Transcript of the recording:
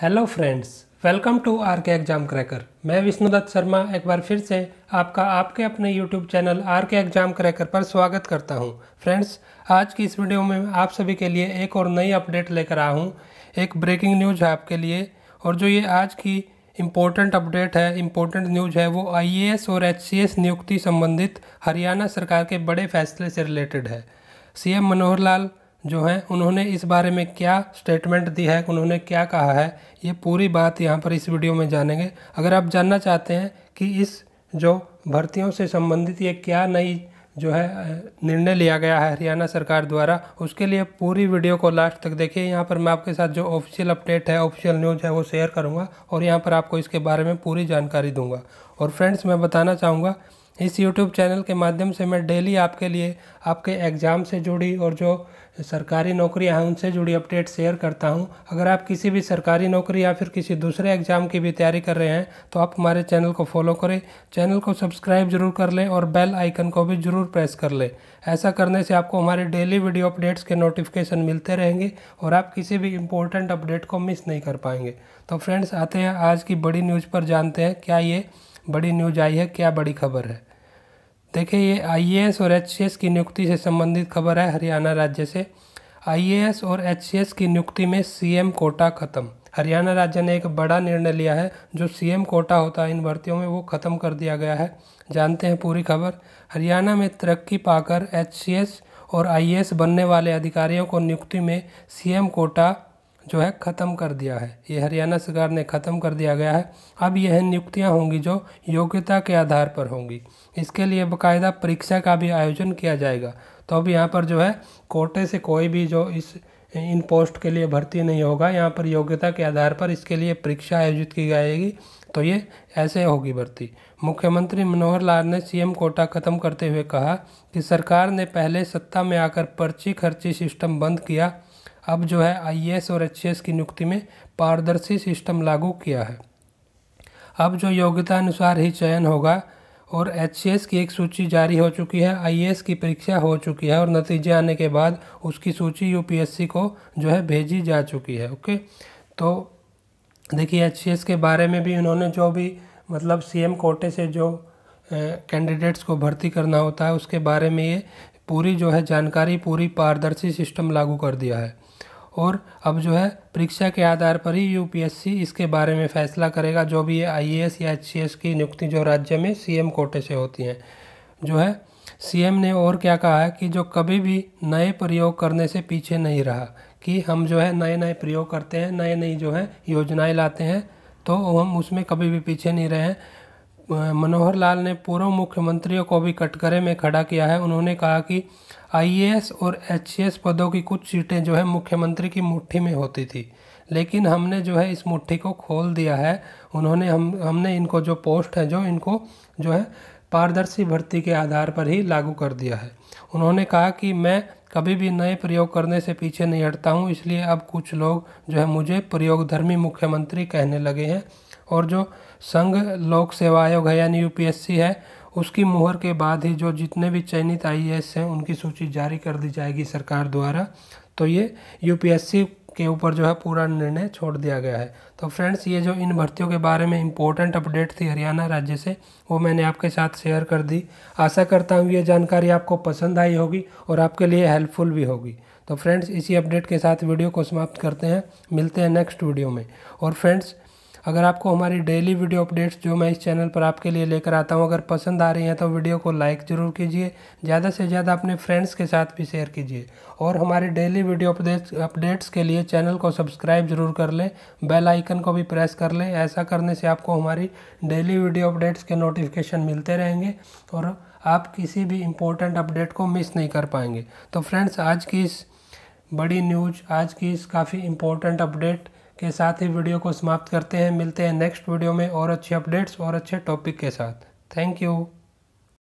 hello friends welcome to R K exam cracker मैं विष्णुदत्त शर्मा एक बार फिर से आपका आपके अपने YouTube channel R K exam cracker पर स्वागत करता हूं फ्रेंड्स आज की इस वीडियो में आप सभी के लिए एक और नई अपडेट लेकर आया हूं एक ब्रेकिंग न्यूज है आपके लिए और जो ये आज की इम्पोर्टेंट अपडेट है इम्पोर्टेंट न्यूज है वो आई और एच नियुक्ति संबंधित हरियाणा सरकार के बड़े फैसले से रिलेटेड है सी मनोहर लाल जो है उन्होंने इस बारे में क्या स्टेटमेंट दी है उन्होंने क्या कहा है ये पूरी बात यहाँ पर इस वीडियो में जानेंगे अगर आप जानना चाहते हैं कि इस जो भर्तियों से संबंधित ये क्या नई जो है निर्णय लिया गया है हरियाणा सरकार द्वारा उसके लिए पूरी वीडियो को लास्ट तक देखिए यहाँ पर मैं आपके साथ जो ऑफिशियल अपडेट है ऑफिशियल न्यूज़ है वो शेयर करूँगा और यहाँ पर आपको इसके बारे में पूरी जानकारी दूंगा और फ्रेंड्स मैं बताना चाहूँगा इस यूट्यूब चैनल के माध्यम से मैं डेली आपके लिए आपके एग्ज़ाम से जुड़ी और जो सरकारी नौकरियां हैं उनसे जुड़ी अपडेट शेयर करता हूं अगर आप किसी भी सरकारी नौकरी या फिर किसी दूसरे एग्ज़ाम की भी तैयारी कर रहे हैं तो आप हमारे चैनल को फॉलो करें चैनल को सब्सक्राइब जरूर कर लें और बेल आइकन को भी ज़रूर प्रेस कर लें ऐसा करने से आपको हमारे डेली वीडियो अपडेट्स के नोटिफिकेशन मिलते रहेंगे और आप किसी भी इम्पोर्टेंट अपडेट को मिस नहीं कर पाएंगे तो फ्रेंड्स आते हैं आज की बड़ी न्यूज़ पर जानते हैं क्या ये बड़ी न्यूज आई है क्या बड़ी खबर है देखिए ये आई और एच की नियुक्ति से संबंधित खबर है हरियाणा राज्य से आई और एच की नियुक्ति में सीएम कोटा खत्म हरियाणा राज्य ने एक बड़ा निर्णय लिया है जो सीएम कोटा होता है इन भर्तियों में वो ख़त्म कर दिया गया है जानते हैं पूरी खबर हरियाणा में तरक्की पाकर एच और आई बनने वाले अधिकारियों को नियुक्ति में सीएम कोटा जो है ख़त्म कर दिया है ये हरियाणा सरकार ने ख़त्म कर दिया गया है अब यह नियुक्तियां होंगी जो योग्यता के आधार पर होंगी इसके लिए बकायदा परीक्षा का भी आयोजन किया जाएगा तो अब यहाँ पर जो है कोटे से कोई भी जो इस इन पोस्ट के लिए भर्ती नहीं होगा यहाँ पर योग्यता के आधार पर इसके लिए परीक्षा आयोजित की जाएगी तो ये ऐसे होगी भर्ती मुख्यमंत्री मनोहर लाल ने सीएम कोटा खत्म करते हुए कहा कि सरकार ने पहले सत्ता में आकर पर्ची खर्ची सिस्टम बंद किया अब जो है आई और एच की नियुक्ति में पारदर्शी सिस्टम लागू किया है अब जो योग्यता अनुसार ही चयन होगा और एच की एक सूची जारी हो चुकी है आई की परीक्षा हो चुकी है और नतीजे आने के बाद उसकी सूची यू को जो है भेजी जा चुकी है ओके तो देखिए एच के बारे में भी उन्होंने जो भी मतलब सीएम कोटे से जो कैंडिडेट्स को भर्ती करना होता है उसके बारे में ये पूरी जो है जानकारी पूरी पारदर्शी सिस्टम लागू कर दिया है और अब जो है परीक्षा के आधार पर ही यूपीएससी इसके बारे में फैसला करेगा जो भी ये आईएएस या एचसीएस की नियुक्ति जो राज्य में सीएम कोटे से होती हैं जो है सीएम ने और क्या कहा है कि जो कभी भी नए प्रयोग करने से पीछे नहीं रहा कि हम जो है नए नए प्रयोग करते हैं नए नई जो है योजनाएं लाते हैं तो हम उसमें कभी भी पीछे नहीं रहे हैं मनोहर लाल ने पूर्व मुख्यमंत्रियों को भी कटघरे में खड़ा किया है उन्होंने कहा कि आईएएस और एचएएस पदों की कुछ सीटें जो है मुख्यमंत्री की मुट्ठी में होती थी लेकिन हमने जो है इस मुट्ठी को खोल दिया है उन्होंने हम हमने इनको जो पोस्ट है जो इनको जो है पारदर्शी भर्ती के आधार पर ही लागू कर दिया है उन्होंने कहा कि मैं कभी भी नए प्रयोग करने से पीछे नहीं हटता हूँ इसलिए अब कुछ लोग जो है मुझे प्रयोगधर्मी मुख्यमंत्री कहने लगे हैं और जो संघ लोक सेवा आयोग है यानी यूपीएससी है उसकी मुहर के बाद ही जो जितने भी चयनित आई हैं उनकी सूची जारी कर दी जाएगी सरकार द्वारा तो ये यूपीएससी के ऊपर जो है पूरा निर्णय छोड़ दिया गया है तो फ्रेंड्स ये जो इन भर्तियों के बारे में इम्पोर्टेंट अपडेट थी हरियाणा राज्य से वो मैंने आपके साथ शेयर कर दी आशा करता हूँ ये जानकारी आपको पसंद आई होगी और आपके लिए हेल्पफुल भी होगी तो फ्रेंड्स इसी अपडेट के साथ वीडियो को समाप्त करते हैं मिलते हैं नेक्स्ट वीडियो में और फ्रेंड्स अगर आपको हमारी डेली वीडियो अपडेट्स जो मैं इस चैनल पर आपके लिए लेकर आता हूँ अगर पसंद आ रही हैं तो वीडियो को लाइक ज़रूर कीजिए ज़्यादा से ज़्यादा अपने फ्रेंड्स के साथ भी शेयर कीजिए और हमारे डेली वीडियो अपडेट्स अपडेट्स के लिए चैनल को सब्सक्राइब ज़रूर कर लें बेल आइकन को भी प्रेस कर लें ऐसा करने से आपको हमारी डेली वीडियो अपडेट्स के नोटिफिकेशन मिलते रहेंगे और आप किसी भी इम्पोर्टेंट अपडेट को मिस नहीं कर पाएंगे तो फ्रेंड्स आज की इस बड़ी न्यूज आज की इस काफ़ी इम्पोर्टेंट अपडेट के साथ ही वीडियो को समाप्त करते हैं मिलते हैं नेक्स्ट वीडियो में और अच्छे अपडेट्स और अच्छे टॉपिक के साथ थैंक यू